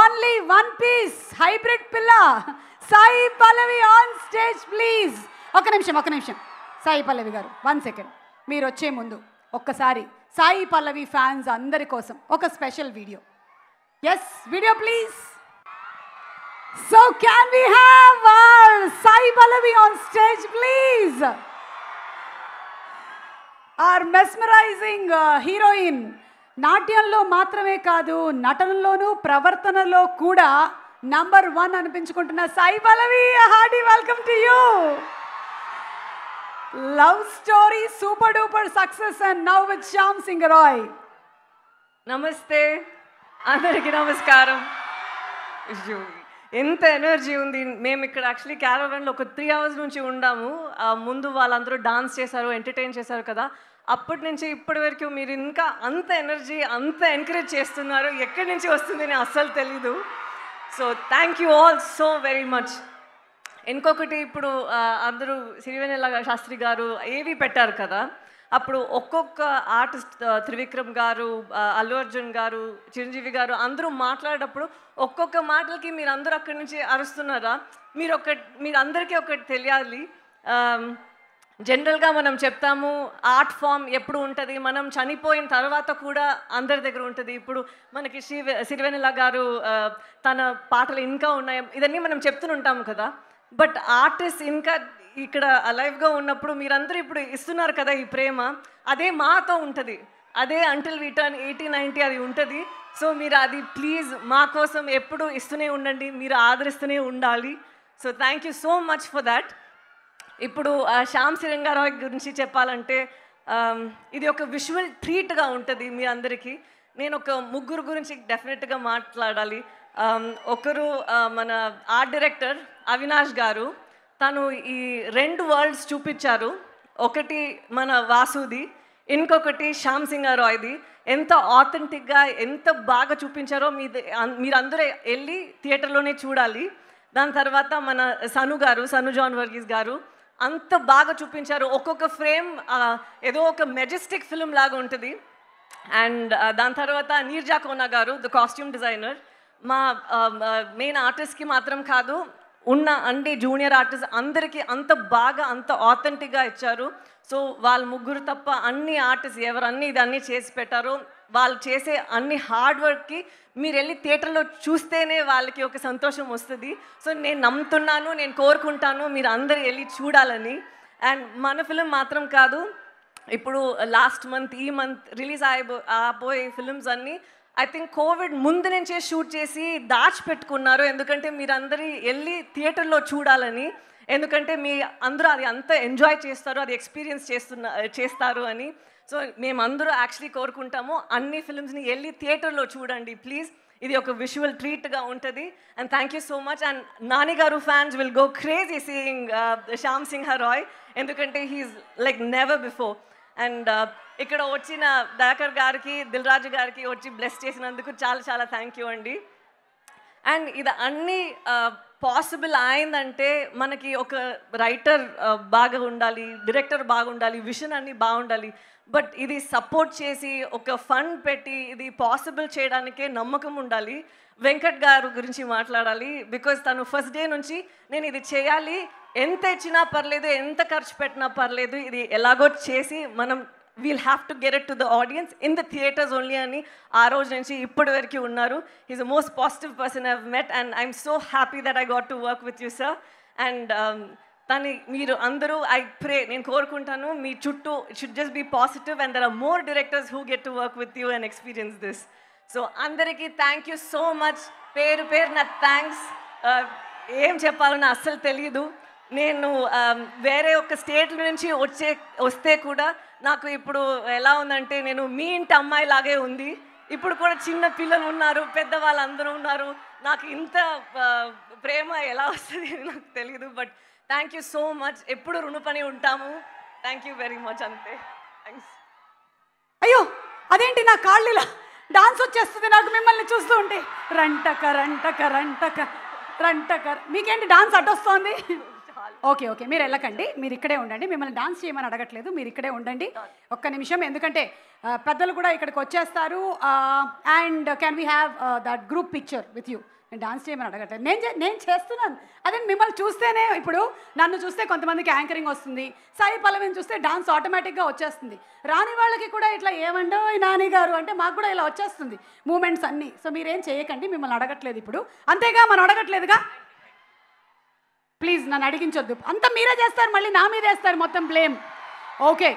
only one piece hybrid పిల్ల Sai Pallavi on stage please ఒక నిమిషం ఒక నిమిషం సాయి పల్లవి గారు వన్ సెకండ్ మీరు వచ్చే ముందు ఒక్కసారి సాయి పల్లవి ఫ్యాన్స్ అందరి కోసం ఒక special video yes video please so can we have our Sai Pallavi on stage please our mesmerizing heroine నాట్యంలో మాత్రమే కాదు నటనలోనూ ప్రవర్తనలో కూడా నంబర్ వన్ అనిపించుకుంటున్న Sai Pallavi hearty welcome to you love story super duper success and now with Shyam Singh Roy నమస్తే అందరికి నమస్కారం ఎంత ఎనర్జీ ఉంది మేము ఇక్కడ యాక్చువల్లీ కేరళలో ఒక త్రీ అవర్స్ నుంచి ఉండాము ముందు వాళ్ళందరూ డాన్స్ చేశారు ఎంటర్టైన్ చేశారు కదా అప్పటి నుంచి ఇప్పటి వరకు మీరు ఇంకా అంత ఎనర్జీ అంత ఎంకరేజ్ చేస్తున్నారు ఎక్కడి నుంచి వస్తుంది నేను అస్సలు తెలీదు so thank you all so very much ఇంకొకటి ఇప్పుడు అందరూ సిరివెనెల శాస్త్రి గారు ఏవి పెట్టారు కదా అప్పుడు ఒక్కొక్క ఆర్టిస్ట్ త్రివిక్రమ్ గారు అల్లు అర్జున్ గారు చిరంజీవి గారు అందరూ మాట్లాడేటప్పుడు ఒక్కొక్క మాటలకి మీరు అందరూ అక్కడి నుంచి అరుస్తున్నారా మీరు ఒక మీరు అందరికీ ఒకటి తెలియాలి జనరల్గా మనం చెప్తాము ఆర్ట్ ఫామ్ ఎప్పుడు ఉంటుంది మనం చనిపోయిన తర్వాత కూడా అందరి దగ్గర ఉంటుంది ఇప్పుడు మనకి శ్రీ సిరివెనెల గారు తన పాటలు ఇంకా ఉన్నాయి ఇవన్నీ మనం చెప్తుంటాము కదా బట్ ఆర్టిస్ట్ ఇంకా ఇక్కడ లైవ్గా ఉన్నప్పుడు మీరందరూ ఇప్పుడు ఇస్తున్నారు కదా ఈ ప్రేమ అదే మాతో ఉంటుంది అదే until we turn eighty ninety అది ఉంటుంది సో మీరు అది ప్లీజ్ మా కోసం ఎప్పుడు ఇస్తూనే ఉండండి మీరు ఆదరిస్తూనే ఉండాలి so thank you so much for that ఇప్పుడు శ్యామ్ సిరంగారావు గురించి చెప్పాలంటే ఇది ఒక విజువల్ ట్రీట్గా ఉంటుంది మీ అందరికీ నేను ఒక ముగ్గురు గురించి డెఫినెట్గా మాట్లాడాలి ఒకరు మన ఆర్ట్ డైరెక్టర్ అవినాష్ గారు తను ఈ రెండు వరల్డ్స్ చూపించారు ఒకటి మన వాసుది ఇంకొకటి శ్యామ్ సింగారాయ్ది ఎంత ఆథెంటిక్గా ఎంత బాగా చూపించారో మీ మీరందరూ వెళ్ళి థియేటర్లోనే చూడాలి దాని తర్వాత మన సను గారు సను జాన్ వర్గీస్ గారు అంత బాగా చూపించారు ఒక్కొక్క ఫ్రేమ్ ఏదో ఒక మెజెస్టిక్ ఫిలిం లాగా ఉంటుంది అండ్ దాని తర్వాత Neerja Kona garu the costume designer మా మెయిన్ ఆర్టిస్ట్కి మాత్రం కాదు ఉన్న అండి జూనియర్ ఆర్టిస్ట్ అందరికీ అంత బాగా అంత ఆథెంటిక్గా ఇచ్చారు సో వాళ్ళ ముగ్గురు తప్ప అన్ని ఆర్టిస్ట్ ఎవరన్నీ ఇదన్నీ చేసి పెట్టారు వాళ్ళు చేసే అన్ని హార్డ్ వర్క్కి మీరు వెళ్ళి థియేటర్లో చూస్తేనే వాళ్ళకి ఒక సంతోషం వస్తుంది సో నేను నమ్ముతున్నాను నేను కోరుకుంటాను మీరు అందరు వెళ్ళి చూడాలని అండ్ మన ఫిలిం మాత్రం కాదు ఇప్పుడు లాస్ట్ మంత్ ఈ మంత్ రిలీజ్ ఆ ఆపోయే ఫిలిమ్స్ అన్నీ ఐ థింక్ కోవిడ్ ముందు నుంచే షూట్ చేసి దాచిపెట్టుకున్నారు ఎందుకంటే మీరందరి వెళ్ళి థియేటర్లో చూడాలని ఎందుకంటే మీ అందరూ అది అంత ఎంజాయ్ చేస్తారు అది ఎక్స్పీరియన్స్ చేస్తున్న చేస్తారు అని సో మేమందరూ యాక్చువల్లీ కోరుకుంటాము అన్ని ఫిల్మ్స్ని వెళ్ళి థియేటర్లో చూడండి ప్లీజ్ ఇది ఒక విజువల్ ట్రీట్గా ఉంటుంది and thank you so much and Nani garu fans will go crazy seeing Shyam Singha Roy ఎందుకంటే he's like never before and ఇక్కడ వచ్చిన దాకర్ గారికి దిల్రాజు గారికి వచ్చి బ్లెస్ చేసినందుకు చాలా చాలా థ్యాంక్ యూ అండి అండ్ ఇది అన్నీ పాసిబుల్ uh, అయిందంటే మనకి ఒక రైటర్ uh, బాగా ఉండాలి డిరెక్టర్ బాగుండాలి విషన్ అన్నీ బాగుండాలి బట్ ఇది సపోర్ట్ చేసి ఒక ఫండ్ పెట్టి ఇది పాసిబుల్ చేయడానికే నమ్మకం ఉండాలి వెంకట్ గారు గురించి మాట్లాడాలి బికాజ్ తను ఫస్ట్ డే నుంచి నేను ఇది చేయాలి ఎంత ఇచ్చినా పర్లేదు ఎంత ఖర్చు పెట్టినా పర్లేదు ఇది ఎలాగో చేసి మనం we'll have to get it to the audience in the theatres only అని ఆ రోజు నుంచి ఇప్పటి వరకు ఉన్నారు is a most positive person I've met and I'm so happy that I got to work with you sir and దాన్ని మీరు అందరూ ఐ ప్రే నేను కోరుకుంటాను మీ చుట్టూ it should just be positive and there are more directors who get to work with you and experience this so అందరికీ thank you so much పేరు పేరు నా థ్యాంక్స్ ఏం చెప్పాలో నా అస్సలు తెలియదు నేను um, వేరే ఒక స్టేట్ నుంచి వచ్చే వస్తే కూడా నాకు ఇప్పుడు ఎలా ఉందంటే నేను మీ ఇంటి అమ్మాయి లాగే ఉంది ఇప్పుడు కూడా చిన్న పిల్లలు ఉన్నారు పెద్దవాళ్ళు అందరూ ఉన్నారు నాకు ఇంత uh, ప్రేమ ఎలా వస్తుంది నాకు తెలియదు but thank you so much ఎప్పుడు రుణపని ఉంటాము థ్యాంక్ యూ వెరీ మచ్ అంతే థ్యాంక్స్ అయ్యో అదేంటి నా కాళ్ళు డాన్స్ వచ్చేస్తుంది నాకు మిమ్మల్ని చూస్తూ ఉంటే రంటక రంటక రంటక రంటక మీకేంటి డాన్స్ అడ్డొస్తోంది ఓకే ఓకే మీరు వెళ్ళకండి మీరు ఇక్కడే ఉండండి మిమ్మల్ని డాన్స్ చేయమని అడగట్లేదు మీరు ఇక్కడే ఉండండి ఒక్క నిమిషం ఎందుకంటే పెద్దలు కూడా ఇక్కడికి వచ్చేస్తారు and can we have that group picture with you నేను డాన్స్ చేయమని అడగట్లేదు నేను నేను చేస్తున్నాను అదే మిమ్మల్ని చూస్తేనే ఇప్పుడు నన్ను చూస్తే కొంతమందికి యాంకరింగ్ వస్తుంది సాయి పల్లవిని చూస్తే డాన్స్ ఆటోమేటిక్గా వచ్చేస్తుంది రాని వాళ్ళకి కూడా ఇట్లా ఏమండో నాని గారు అంటే మాకు కూడా ఇలా వచ్చేస్తుంది మూమెంట్స్ అన్నీ సో మీరేం చేయకండి మిమ్మల్ని అడగట్లేదు ఇప్పుడు అంతేగా మనం అడగట్లేదుగా ప్లీజ్ నన్ను అడిగించొద్దు అంతా మీరే చేస్తారు మళ్ళీ నా మీద వేస్తారు మొత్తం బ్లేమ్ ఓకే